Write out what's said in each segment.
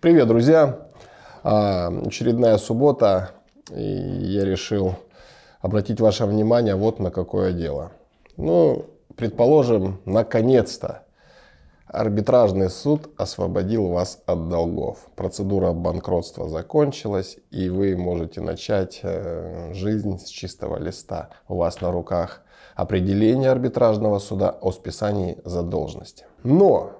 Привет, друзья! А, очередная суббота, и я решил обратить ваше внимание вот на какое дело. Ну, предположим, наконец-то арбитражный суд освободил вас от долгов. Процедура банкротства закончилась, и вы можете начать э, жизнь с чистого листа. У вас на руках определение арбитражного суда о списании задолженности. Но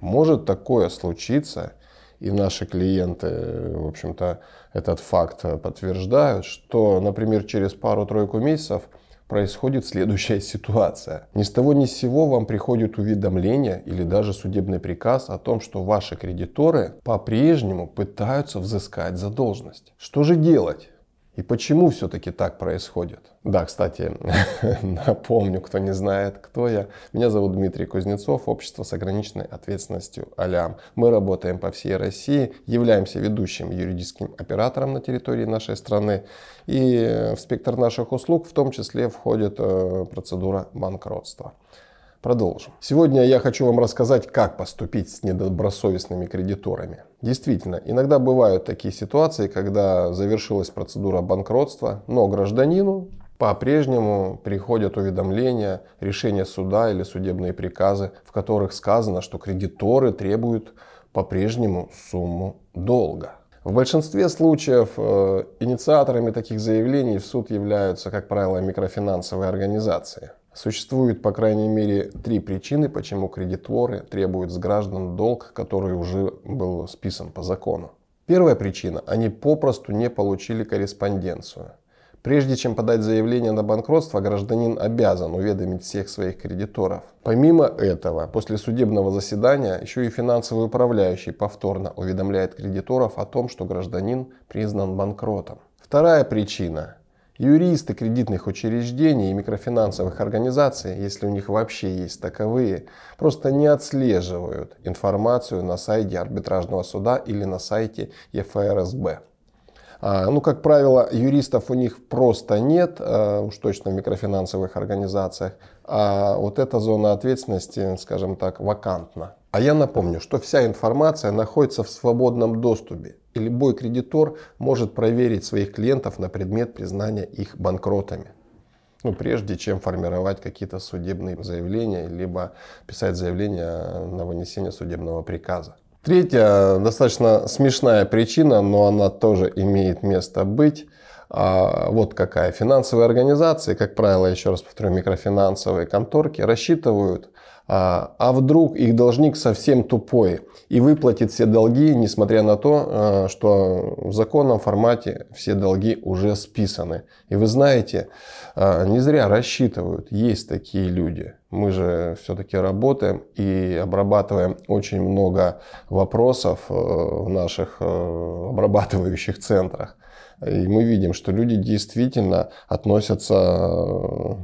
может такое случиться – и наши клиенты, э, в общем-то, этот факт э, подтверждают, что, например, через пару-тройку месяцев происходит следующая ситуация. Ни с того ни с сего вам приходит уведомление или даже судебный приказ о том, что ваши кредиторы по-прежнему пытаются взыскать задолженность. Что же делать? И почему все-таки так происходит? Да, кстати, напомню, кто не знает, кто я. Меня зовут Дмитрий Кузнецов, общество с ограниченной ответственностью Алям. Мы работаем по всей России, являемся ведущим юридическим оператором на территории нашей страны. И э, в спектр наших услуг в том числе входит э, процедура банкротства. Продолжим. Сегодня я хочу вам рассказать, как поступить с недобросовестными кредиторами. Действительно, иногда бывают такие ситуации, когда завершилась процедура банкротства, но гражданину по-прежнему приходят уведомления, решения суда или судебные приказы, в которых сказано, что кредиторы требуют по-прежнему сумму долга. В большинстве случаев э, инициаторами таких заявлений в суд являются, как правило, микрофинансовые организации. Существует, по крайней мере, три причины, почему кредиторы требуют с граждан долг, который уже был списан по закону. Первая причина – они попросту не получили корреспонденцию. Прежде чем подать заявление на банкротство, гражданин обязан уведомить всех своих кредиторов. Помимо этого, после судебного заседания еще и финансовый управляющий повторно уведомляет кредиторов о том, что гражданин признан банкротом. Вторая причина Юристы кредитных учреждений и микрофинансовых организаций, если у них вообще есть таковые, просто не отслеживают информацию на сайте арбитражного суда или на сайте ФРСБ. А, ну, как правило, юристов у них просто нет, а, уж точно в микрофинансовых организациях. А вот эта зона ответственности, скажем так, вакантна. А я напомню, что вся информация находится в свободном доступе, и любой кредитор может проверить своих клиентов на предмет признания их банкротами. Ну, прежде чем формировать какие-то судебные заявления, либо писать заявление на вынесение судебного приказа. Третья, достаточно смешная причина, но она тоже имеет место быть. А, вот какая. Финансовые организации, как правило, еще раз повторю, микрофинансовые конторки, рассчитывают а, а вдруг их должник совсем тупой и выплатит все долги, несмотря на то, а, что в законном формате все долги уже списаны. И вы знаете, а, не зря рассчитывают, есть такие люди. Мы же все-таки работаем и обрабатываем очень много вопросов э, в наших э, обрабатывающих центрах. И мы видим, что люди действительно относятся э,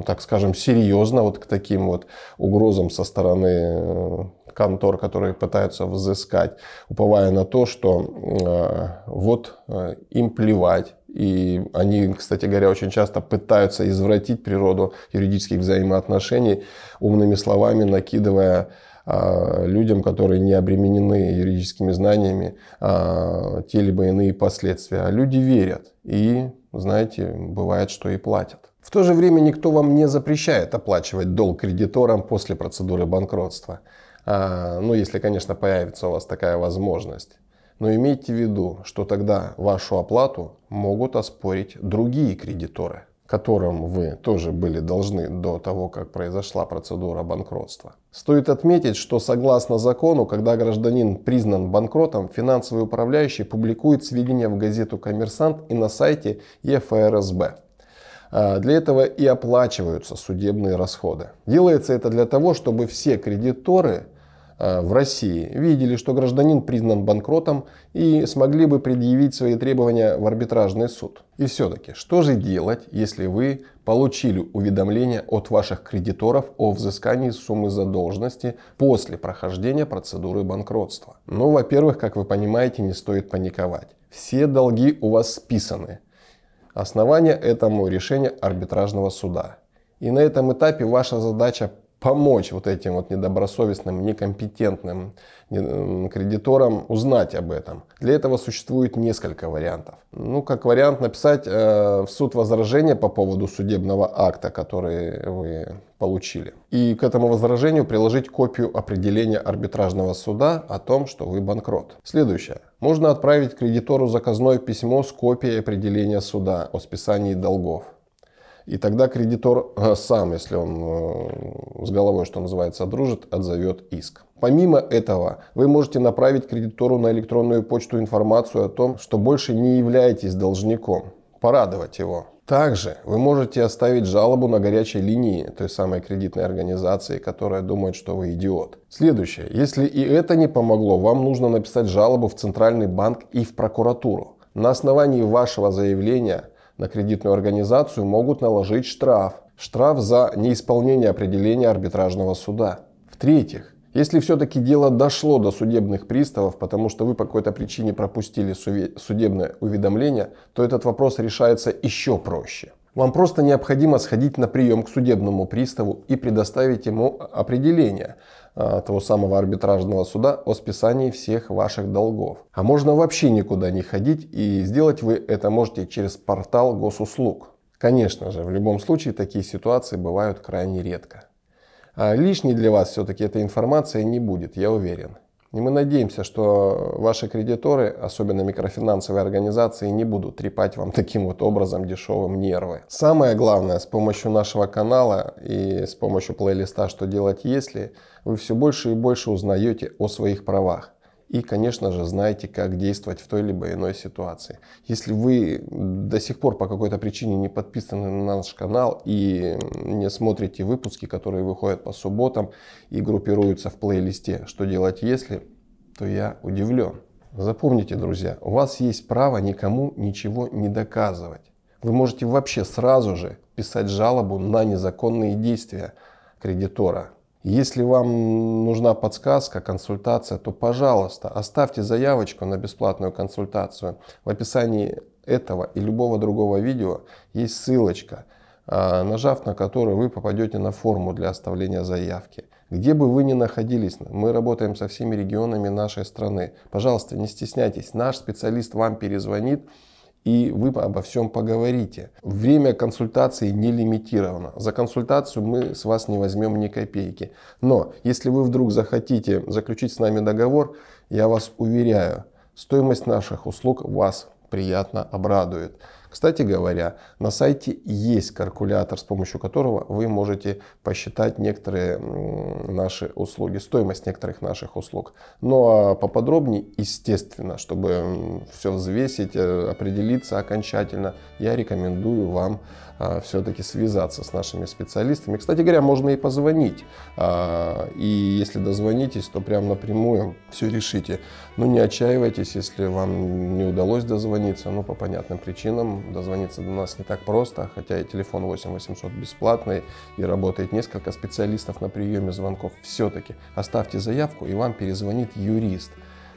ну так скажем, серьезно вот к таким вот угрозам со стороны э, контор, которые пытаются взыскать, уповая на то, что э, вот э, им плевать. И они, кстати говоря, очень часто пытаются извратить природу юридических взаимоотношений умными словами, накидывая э, людям, которые не обременены юридическими знаниями, э, те либо иные последствия. А люди верят. И, знаете, бывает, что и платят. В то же время никто вам не запрещает оплачивать долг кредиторам после процедуры банкротства. А, ну, если, конечно, появится у вас такая возможность. Но имейте в виду, что тогда вашу оплату могут оспорить другие кредиторы, которым вы тоже были должны до того, как произошла процедура банкротства. Стоит отметить, что согласно закону, когда гражданин признан банкротом, финансовый управляющий публикует сведения в газету «Коммерсант» и на сайте ЕФРСБ. А, для этого и оплачиваются судебные расходы. Делается это для того, чтобы все кредиторы а, в России видели, что гражданин признан банкротом и смогли бы предъявить свои требования в арбитражный суд. И все-таки, что же делать, если вы получили уведомление от ваших кредиторов о взыскании суммы задолженности после прохождения процедуры банкротства? Ну, во-первых, как вы понимаете, не стоит паниковать. Все долги у вас списаны Основание этому решение арбитражного суда. И на этом этапе ваша задача помочь вот этим вот недобросовестным, некомпетентным кредиторам узнать об этом. Для этого существует несколько вариантов. Ну, как вариант написать э, в суд возражение по поводу судебного акта, который вы получили. И к этому возражению приложить копию определения арбитражного суда о том, что вы банкрот. Следующее. Можно отправить кредитору заказное письмо с копией определения суда о списании долгов. И тогда кредитор э, сам, если он э, с головой, что называется, дружит, отзовет иск. Помимо этого, вы можете направить кредитору на электронную почту информацию о том, что больше не являетесь должником. Порадовать его. Также вы можете оставить жалобу на горячей линии той самой кредитной организации, которая думает, что вы идиот. Следующее. Если и это не помогло, вам нужно написать жалобу в Центральный банк и в прокуратуру. На основании вашего заявления на кредитную организацию могут наложить штраф. Штраф за неисполнение определения арбитражного суда. В-третьих, если все-таки дело дошло до судебных приставов, потому что вы по какой-то причине пропустили судебное уведомление, то этот вопрос решается еще проще. Вам просто необходимо сходить на прием к судебному приставу и предоставить ему определение а, того самого арбитражного суда о списании всех ваших долгов. А можно вообще никуда не ходить и сделать вы это можете через портал госуслуг. Конечно же, в любом случае такие ситуации бывают крайне редко. А лишней для вас все-таки эта информация не будет, я уверен. И мы надеемся, что ваши кредиторы, особенно микрофинансовые организации, не будут трепать вам таким вот образом дешевым нервы. Самое главное, с помощью нашего канала и с помощью плейлиста «Что делать если» вы все больше и больше узнаете о своих правах и, конечно же, знаете, как действовать в той либо иной ситуации. Если вы до сих пор по какой-то причине не подписаны на наш канал и не смотрите выпуски, которые выходят по субботам и группируются в плейлисте «Что делать если?», то я удивлен. Запомните, друзья, у вас есть право никому ничего не доказывать. Вы можете вообще сразу же писать жалобу на незаконные действия кредитора, если вам нужна подсказка, консультация, то, пожалуйста, оставьте заявочку на бесплатную консультацию. В описании этого и любого другого видео есть ссылочка, а, нажав на которую вы попадете на форму для оставления заявки. Где бы вы ни находились, мы работаем со всеми регионами нашей страны. Пожалуйста, не стесняйтесь, наш специалист вам перезвонит и вы обо всем поговорите. Время консультации не лимитировано. За консультацию мы с вас не возьмем ни копейки. Но если вы вдруг захотите заключить с нами договор, я вас уверяю, стоимость наших услуг вас приятно обрадует. Кстати говоря, на сайте есть калькулятор, с помощью которого вы можете посчитать некоторые наши услуги, стоимость некоторых наших услуг. Ну а поподробнее, естественно, чтобы все взвесить, э, определиться окончательно, я рекомендую вам а, все-таки связаться с нашими специалистами. Кстати говоря, можно и позвонить. А, и если дозвонитесь, то прям напрямую все решите. Но ну, не отчаивайтесь, если вам не удалось дозвониться, ну, по понятным причинам, дозвониться до нас не так просто, хотя и телефон 8 800 бесплатный, и работает несколько специалистов на приеме звонков. Все-таки оставьте заявку, и вам перезвонит юрист,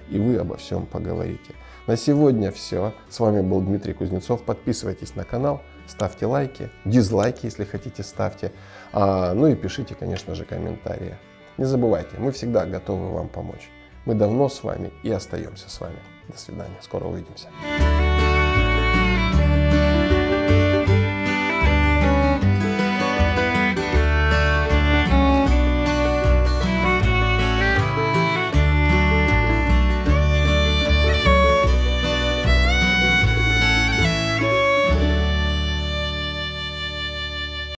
и вы обо всем поговорите. На сегодня все. С вами был Дмитрий Кузнецов. Подписывайтесь на канал, ставьте лайки, дизлайки, если хотите, ставьте. А, ну и пишите, конечно же, комментарии. Не забывайте, мы всегда готовы вам помочь. Мы давно с вами и остаемся с вами. До свидания, скоро увидимся.